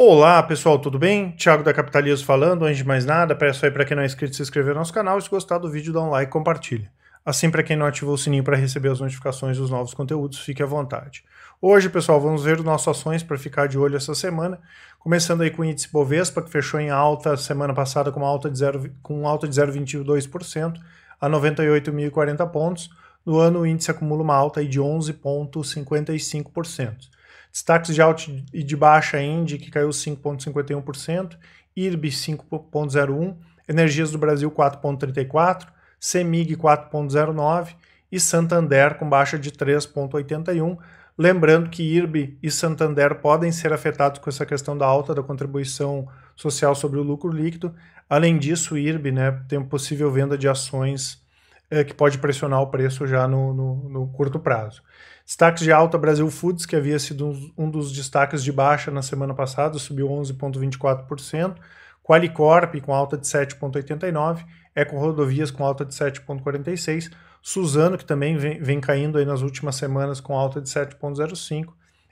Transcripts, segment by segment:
Olá pessoal, tudo bem? Thiago da Capitalismo falando. Antes de mais nada, peço aí para quem não é inscrito se inscrever no nosso canal e se gostar do vídeo, dá um like e compartilha. Assim, para quem não ativou o sininho para receber as notificações dos novos conteúdos, fique à vontade. Hoje, pessoal, vamos ver nossas ações para ficar de olho essa semana, começando aí com o índice Bovespa, que fechou em alta semana passada com uma alta de com alta de 0,22% a 98.040 pontos. No ano, o índice acumula uma alta de 11,55%. Destaques de alta e de baixa Indy, que caiu 5,51%, IRB 5,01%, Energias do Brasil 4,34%, CEMIG 4,09% e Santander com baixa de 3,81%. Lembrando que IRB e Santander podem ser afetados com essa questão da alta da contribuição social sobre o lucro líquido. Além disso, o IRB né, tem possível venda de ações eh, que pode pressionar o preço já no, no, no curto prazo. Destaques de alta Brasil Foods, que havia sido um dos destaques de baixa na semana passada, subiu 11,24%. Qualicorp com alta de 7,89%. Eco Rodovias com alta de 7,46%. Suzano, que também vem, vem, caindo aí nas últimas semanas com alta de 7,05%.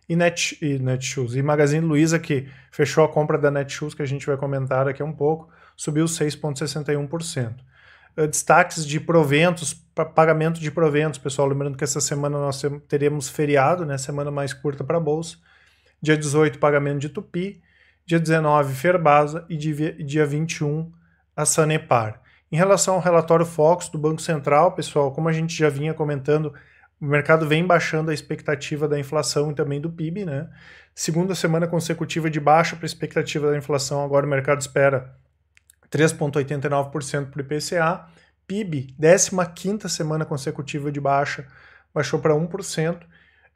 E, Net, e Netshoes. E Magazine Luiza, que fechou a compra da Netshoes, que a gente vai comentar aqui um pouco, subiu 6,61%. Eh, destaques de proventos, pagamento de proventos, pessoal. Lembrando que essa semana nós teremos feriado, né? Semana mais curta para a Bolsa. Dia 18, pagamento de Tupi. Dia 19, Ferbasa. E dia 21, a Sanepar. Em relação ao relatório Fox do Banco Central, pessoal, como a gente já vinha comentando, o mercado vem baixando a expectativa da inflação e também do PIB, né? Segunda semana consecutiva de baixa para a expectativa da inflação, agora o mercado espera 3,89% para o IPCA. PIB, 15 semana consecutiva de baixa, baixou para 1%.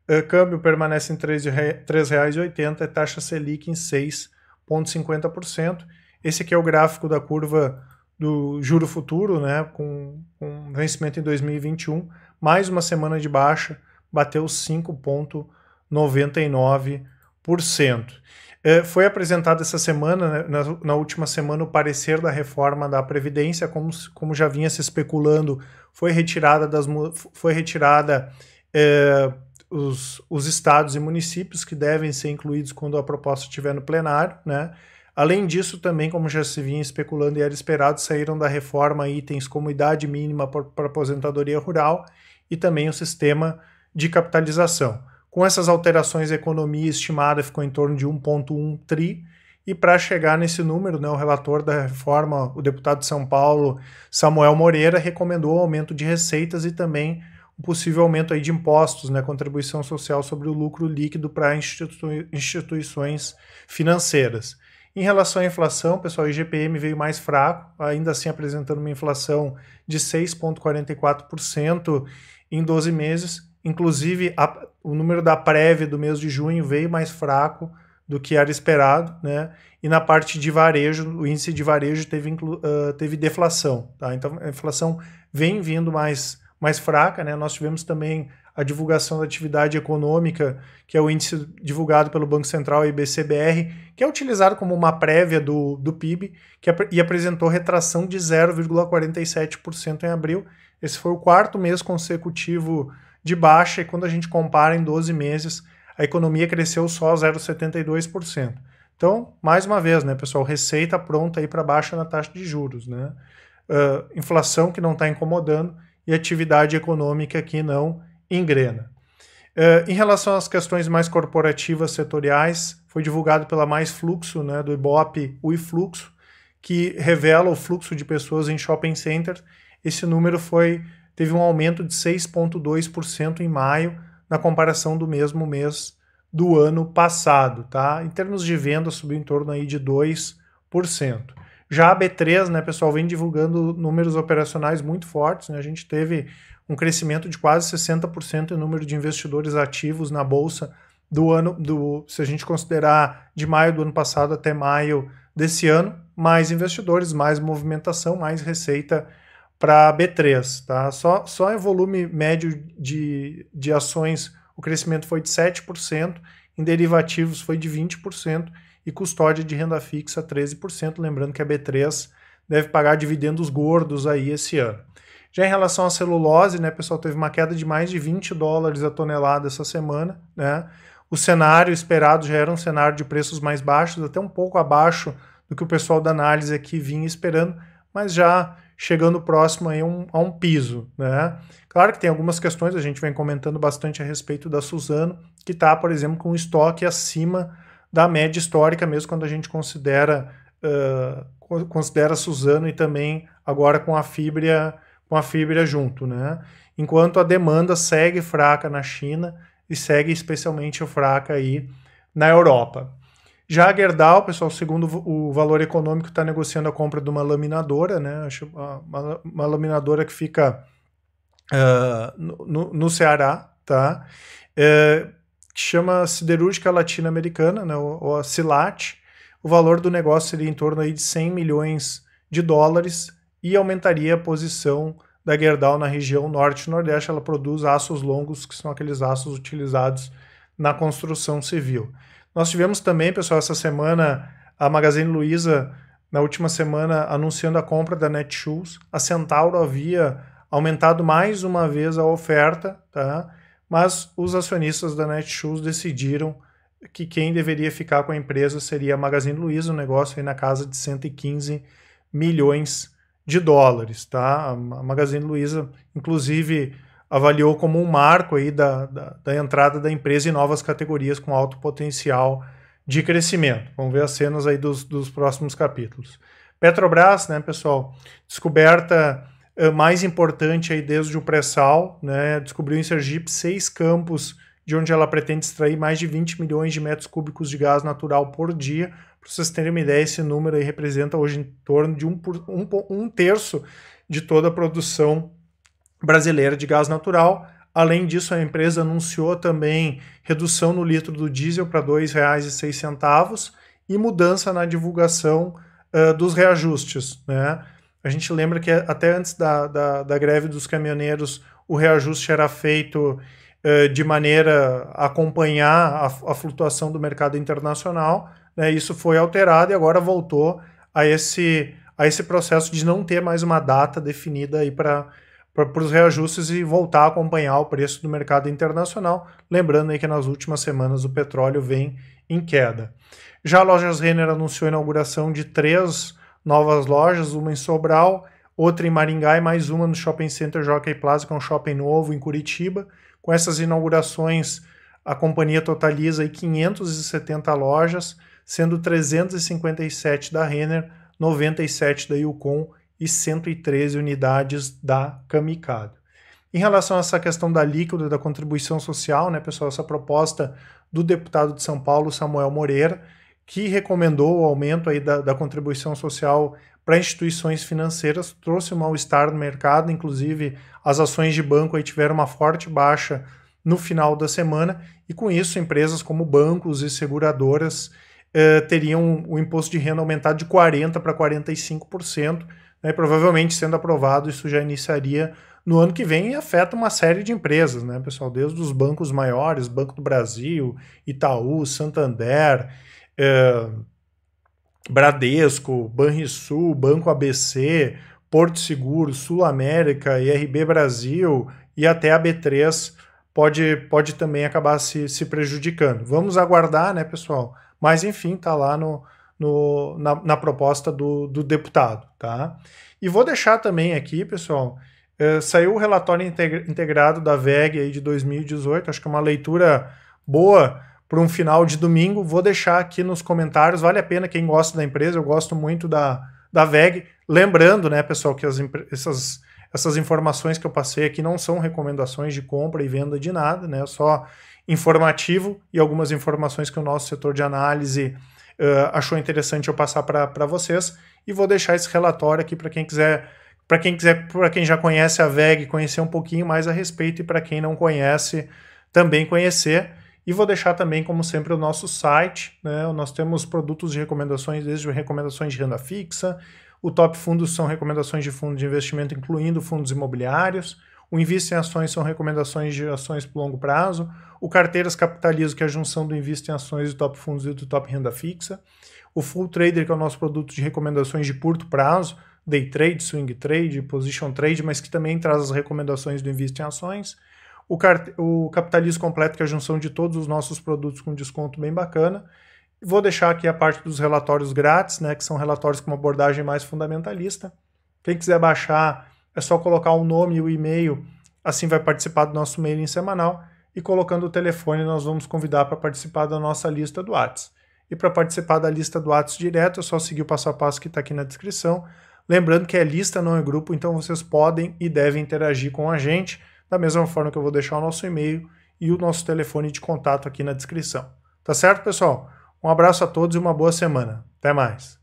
Eh, câmbio permanece em R$ 3,80 e é taxa Selic em 6,50%. Esse aqui é o gráfico da curva do juro futuro, né, com, com vencimento em 2021. Mais uma semana de baixa, bateu 5,99%. É, foi apresentado essa semana, né, na, na, última semana, o parecer da reforma da Previdência, como, como já vinha se especulando, foi retirada das foi retirada é, os, os estados e municípios que devem ser incluídos quando a proposta estiver no plenário, né? Além disso, também, como já se vinha especulando e era esperado, saíram da reforma itens como idade mínima para aposentadoria rural e também o sistema de capitalização. Com essas alterações, a economia estimada ficou em torno de 1,1 tri. E para chegar nesse número, né, o relator da reforma, o deputado de São Paulo, Samuel Moreira, recomendou o aumento de receitas e também um possível aumento aí de impostos, né, contribuição social sobre o lucro líquido para institui instituições financeiras. Em relação à inflação, pessoal, o IGPM veio mais fraco, ainda assim apresentando uma inflação de 6,44% em 12 meses, Inclusive, a, o número da prévia do mês de junho veio mais fraco do que era esperado, né? E na parte de varejo, o índice de varejo teve, uh, teve deflação, tá? Então a inflação vem vindo mais, mais fraca, né? Nós tivemos também a divulgação da atividade econômica, que é o índice divulgado pelo Banco Central, IBCBR, que é utilizado como uma prévia do, do PIB, que ap e apresentou retração de 0,47% em abril. Esse foi o quarto mês consecutivo de baixa, e quando a gente compara em 12 meses, a economia cresceu só 0,72%. Então, mais uma vez, né, pessoal, receita pronta aí para baixa na taxa de juros, né? Uh, inflação que não está incomodando e atividade econômica que não engrena. Uh, em relação às questões mais corporativas setoriais, foi divulgado pela Mais Fluxo, né, do Ibope, o Ifluxo, que revela o fluxo de pessoas em shopping centers. Esse número foi teve um aumento de 6,2% em maio, na comparação do mesmo mês do ano passado, tá? Em termos de venda, subiu em torno aí de 2%. Já a B3, né, pessoal, vem divulgando números operacionais muito fortes, né? A gente teve um crescimento de quase 60% em número de investidores ativos na bolsa do ano do, se a gente considerar de maio do ano passado até maio desse ano, mais investidores, mais movimentação, mais receita para B3. Tá? Só, só em volume médio de, de ações o crescimento foi de 7%, em derivativos foi de 20% e custódia de renda fixa 13%. Lembrando que a B3 deve pagar dividendos gordos aí esse ano. Já em relação à celulose, né, pessoal, teve uma queda de mais de 20 dólares a tonelada essa semana, né? O cenário esperado já era um cenário de preços mais baixos, até um pouco abaixo do que o pessoal da análise aqui vinha esperando, mas já chegando próximo aí um, a um piso, né? Claro que tem algumas questões, a gente vem comentando bastante a respeito da Suzano, que está, por exemplo, com um estoque acima da média histórica, mesmo quando a gente considera uh, considera Suzano e também agora com a fibra com a fibra junto, né? Enquanto a demanda segue fraca na China e segue especialmente fraca aí na Europa. Já a Gerdau, pessoal, segundo o valor econômico, está negociando a compra de uma laminadora, né? Ah, uma, uma laminadora que fica uh, no, no, Ceará, tá? É, que chama Siderúrgica Latino-Americana, né? Ou, a Silat. O valor do negócio seria em torno aí de 100 milhões de dólares e aumentaria a posição da Gerdau na região norte nordeste. Ela produz aços longos, que são aqueles aços utilizados na construção civil. Nós tivemos também, pessoal, essa semana a Magazine Luiza, na última semana, anunciando a compra da Netshoes. A Centauro havia aumentado mais uma vez a oferta, tá? mas os acionistas da Netshoes decidiram que quem deveria ficar com a empresa seria a Magazine Luiza, um negócio aí na casa de 115 milhões de dólares, tá? A Magazine Luiza, inclusive, avaliou como um marco aí da, da, da entrada da empresa em novas categorias com alto potencial de crescimento. Vamos ver as cenas aí dos, dos próximos capítulos. Petrobras, né, pessoal, descoberta eh, mais importante aí desde o pré-sal, né, descobriu em Sergipe seis campos de onde ela pretende extrair mais de 20 milhões de metros cúbicos de gás natural por dia. Para vocês terem uma ideia, esse número aí representa hoje em torno de um, por, um, um terço de toda a produção brasileira de gás natural. Além disso, a empresa anunciou também redução no litro do diesel para R$ 2,06 e mudança na divulgação uh, dos reajustes. Né? A gente lembra que até antes da, da, da greve dos caminhoneiros, o reajuste era feito uh, de maneira a acompanhar a, a flutuação do mercado internacional. Né? Isso foi alterado e agora voltou a esse, a esse processo de não ter mais uma data definida para para os reajustes e voltar a acompanhar o preço do mercado internacional. Lembrando aí que nas últimas semanas o petróleo vem em queda. Já a Lojas Renner anunciou a inauguração de três novas lojas, uma em Sobral, outra em Maringá e mais uma no Shopping Center Jockey Plaza, que é um shopping novo em Curitiba. Com essas inaugurações, a companhia totaliza aí 570 lojas, sendo 357 da Renner, 97 da Yukon e 113 unidades da Camicado. Em relação a essa questão da líquida da contribuição social, né, pessoal, essa proposta do deputado de São Paulo, Samuel Moreira, que recomendou o aumento aí da, da contribuição social para instituições financeiras, trouxe um mal-estar no mercado, inclusive as ações de banco aí tiveram uma forte baixa no final da semana, e com isso empresas como bancos e seguradoras eh, teriam o imposto de renda aumentado de 40% para 45%, né? Provavelmente, sendo aprovado, isso já iniciaria no ano que vem e afeta uma série de empresas, né, pessoal? Desde os bancos maiores, Banco do Brasil, Itaú, Santander, eh, Bradesco, Banrisul, Banco ABC, Porto Seguro, Sul América, IRB Brasil e até a B3 pode, pode também acabar se, se prejudicando. Vamos aguardar, né, pessoal? Mas enfim, tá lá no, no, na, na, proposta do, do, deputado. Tá? E vou deixar também aqui, pessoal, eh, saiu o relatório integrado da VEG aí de 2018, acho que é uma leitura boa para um final de domingo. Vou deixar aqui nos comentários, vale a pena quem gosta da empresa, eu gosto muito da, da VEG. Lembrando, né, pessoal, que as, essas, essas informações que eu passei aqui não são recomendações de compra e venda de nada, né, é só informativo e algumas informações que o nosso setor de análise uh, achou interessante eu passar para vocês. E vou deixar esse relatório aqui para quem quiser, para quem quiser, para quem já conhece a VEG, conhecer um pouquinho mais a respeito e para quem não conhece, também conhecer. E vou deixar também, como sempre, o nosso site. Né? Nós temos produtos de recomendações, desde recomendações de renda fixa. O Top Fundos são recomendações de fundos de investimento, incluindo fundos imobiliários. O Invista em Ações são recomendações de ações para longo prazo. O Carteiras Capitalismo, que é a junção do Invista em Ações, do Top Fundos e do Top Renda Fixa. O Full Trader, que é o nosso produto de recomendações de curto prazo, day trade, swing trade, position trade, mas que também traz as recomendações do Invista em Ações. O, o Capitalismo Completo, que é a junção de todos os nossos produtos com desconto bem bacana. Vou deixar aqui a parte dos relatórios grátis, né, que são relatórios com uma abordagem mais fundamentalista. Quem quiser baixar é só colocar o um nome e o um e-mail, assim vai participar do nosso mailing semanal e colocando o telefone nós vamos convidar para participar da nossa lista do Whats. E para participar da lista do Whats direto é só seguir o passo a passo que está aqui na descrição. Lembrando que é lista, não é grupo, então vocês podem e devem interagir com a gente, da mesma forma que eu vou deixar o nosso e-mail e o nosso telefone de contato aqui na descrição. Tá certo, pessoal? Um abraço a todos e uma boa semana. Até mais!